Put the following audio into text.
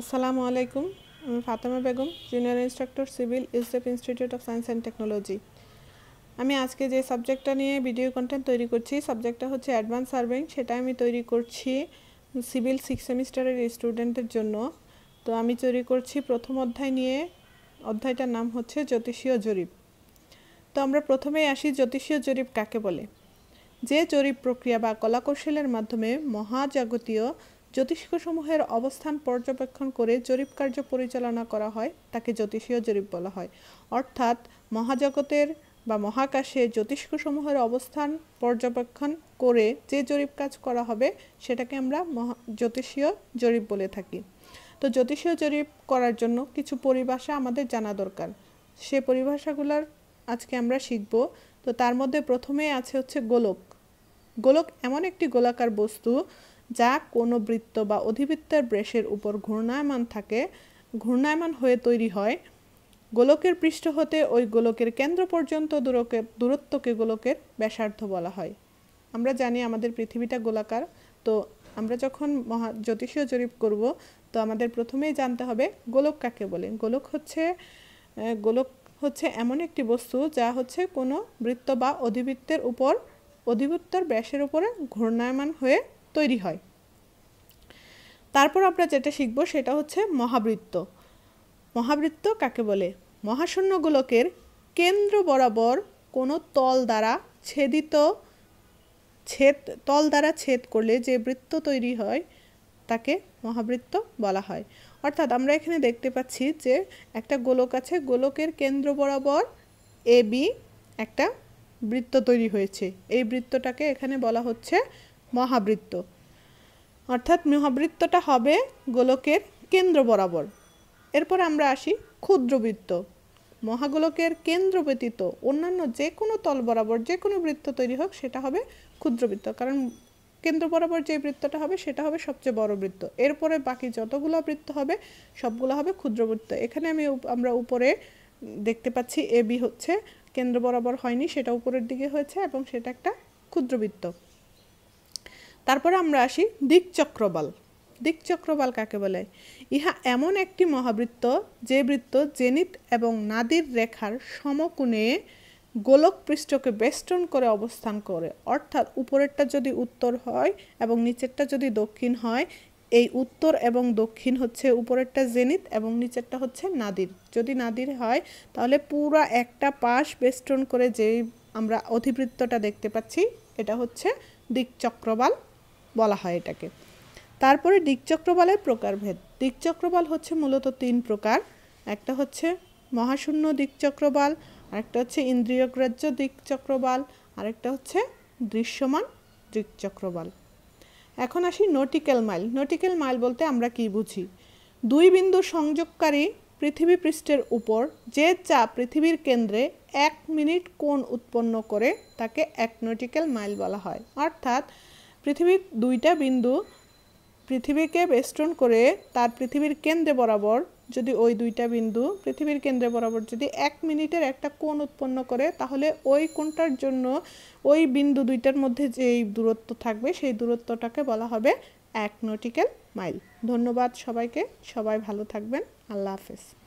আসসালামু আলাইকুম আমি Fatema Begum junior instructor civil Yusuf institute of science and technology আমি আজকে যে সাবজেক্টটা নিয়ে ভিডিও কন্টেন্ট তৈরি করছি সাবজেক্টটা হচ্ছে অ্যাডভান্স সার্ভেইং সেটা আমি তৈরি করছি সিভিল সিক্স সেমিস্টারের স্টুডেন্টদের জন্য তো আমি তৈরি করছি প্রথম অধ্যায় নিয়ে অধ্যায়টার নাম হচ্ছে জ্যোতিষীয় জরিপ তো আমরা প্রথমেই আসি জ্যোতিষীয় জরিপ কাকে বলে যে জরিপ প্রক্রিয়া বা কলাকৌশলের মাধ্যমে মহাজাগতীয় জ্যোতিষ্কসমূহের অবস্থান পর্যবেক্ষণ করে জরিপ কার্য পরিচালনা করা হয় তাকে জ্যোতিষীয় জরিপ বলা হয় অর্থাৎ মহাজগতের বা মহাকাশে জ্যোতিষ্কসমূহের অবস্থান পর্যবেক্ষণ করে যে জরিপ কাজ করা হবে সেটাকে আমরা মহা জ্যোতিষীয় জরিপ বলে থাকি তো জ্যোতিষীয় জরিপ করার জন্য কিছু পরিভাষা আমাদের জানা দরকার সে পরিভাষাগুলোর আজকে আমরা শিখব তো তার মধ্যে প্রথমে আছে হচ্ছে গোলক গোলক এমন একটি গোলাকার বস্তু যা কোনো বৃত্ত বা অধিবৃত্তের ব্রেশের উপর ঘূর্ণায়মান থাকে ঘূর্ণায়মান হয়ে তৈরি হয় গোলকের পৃষ্ঠ হতে ওই গোলকের কেন্দ্র পর্যন্ত দূরকে দূরত্বকে গোলকের ব্যাসার্ধ বলা হয় আমরা জানি আমাদের পৃথিবীটা গোলাকার তো আমরা যখন মহা জ্যোতিষীয় জরিপ করব তো আমাদের প্রথমেই জানতে হবে গোলক কাকে বলে গোলক হচ্ছে গোলক হচ্ছে এমন একটি বস্তু যা হচ্ছে কোনো বৃত্ত বা অধিবৃত্তের উপর অধিবৃত্তর ব্যাসের উপরে ঘূর্ণায়মান হয়ে তৈরি হয় তারপর আমরা যেটা শিখব সেটা হচ্ছে মহাবৃত্ত মহাবৃত্ত কাকে বলে মহাশূন্য গোলকের কেন্দ্র বরাবর কোনো তল দ্বারা ছেদিত ছেদ তল দ্বারা ছেদ করলে যে বৃত্ত তৈরি হয় তাকে মহাবৃত্ত বলা হয় অর্থাৎ আমরা এখানে দেখতে পাচ্ছি যে একটা গোলক আছে গোলকের কেন্দ্র বরাবর এ বি একটা বৃত্ত তৈরি হয়েছে এই বৃত্তটাকে এখানে বলা হচ্ছে মহাবৃত্ত অর্থাৎ মহাবৃত্তটা হবে গোলকের কেন্দ্র বরাবর এরপর আমরা আসি ক্ষুদ্রবৃত্ত মহাগোলকের কেন্দ্র ব্যতীত অন্যান্য যে কোনো তল বরাবর যে কোনো বৃত্ত তৈরি হোক সেটা হবে ক্ষুদ্রবৃত্ত কারণ কেন্দ্র বরাবর যে বৃত্তটা হবে সেটা হবে সবচেয়ে বড় বৃত্ত এরপরে বাকি যতগুলো বৃত্ত হবে সবগুলো হবে ক্ষুদ্রবৃত্ত এখানে আমি আমরা উপরে দেখতে পাচ্ছি এবি হচ্ছে কেন্দ্র বরাবর হয়নি সেটা উপরের দিকে হয়েছে এবং সেটা একটা ক্ষুদ্রবৃত্ত তারপরে আমরা আসি দিকচক্রবল দিকচক্রবল কাকে বলে ইহা এমন একটি মহাবৃত্ত যে বৃত্ত জেনিট এবং নাদির রেখার সমকোণে গোলক পৃষ্ঠকে বেষ্টন করে অবস্থান করে অর্থাৎ উপরেরটা যদি উত্তর হয় এবং নিচেরটা যদি দক্ষিণ হয় এই উত্তর এবং দক্ষিণ হচ্ছে উপরেরটা জেনিত এবং নিচেরটা হচ্ছে নাদির যদি নাদির হয় তাহলে পুরা একটা পাশ বেষ্টন করে যেই আমরা অধিবৃত্তটা দেখতে পাচ্ছি এটা হচ্ছে দিকচক্রবাল বলা হয় এটাকে তারপরে দিকচক্রবালের প্রকারভেদ দিকচক্রবাল হচ্ছে মূলত তিন প্রকার একটা হচ্ছে মহাশূন্য দিকচক্রবাল আরেকটা হচ্ছে ইন্দ্রিয়গ্রাহ্য দিকচক্রবাল আরেকটা হচ্ছে দৃশ্যমান দিকচক্রবাল এখন আসি নটিক্যাল মাইল নটিক্যাল মাইল বলতে আমরা কি বুঝি দুই বিন্দু সংযোগকারী পৃথিবী পৃষ্ঠের উপর যে চাপ পৃথিবীর কেন্দ্রে এক মিনিট কোণ উৎপন্ন করে তাকে এক নটিক্যাল মাইল বলা হয় অর্থাৎ পৃথিবীর দুইটা বিন্দু পৃথিবীকে বেষ্টন করে তার পৃথিবীর কেন্দ্রে বরাবর যদি ওই দুইটা বিন্দু পৃথিবীর কেন্দ্রে বরাবর যদি এক মিনিটের একটা কোণ উৎপন্ন করে তাহলে ওই কোণটার জন্য ওই বিন্দু দুইটার মধ্যে যেই দূরত্ব থাকবে সেই দূরত্বটাকে বলা হবে এক নটিক্যাল মাইল ধন্যবাদ সবাইকে সবাই ভালো থাকবেন আল্লাহ হাফেজ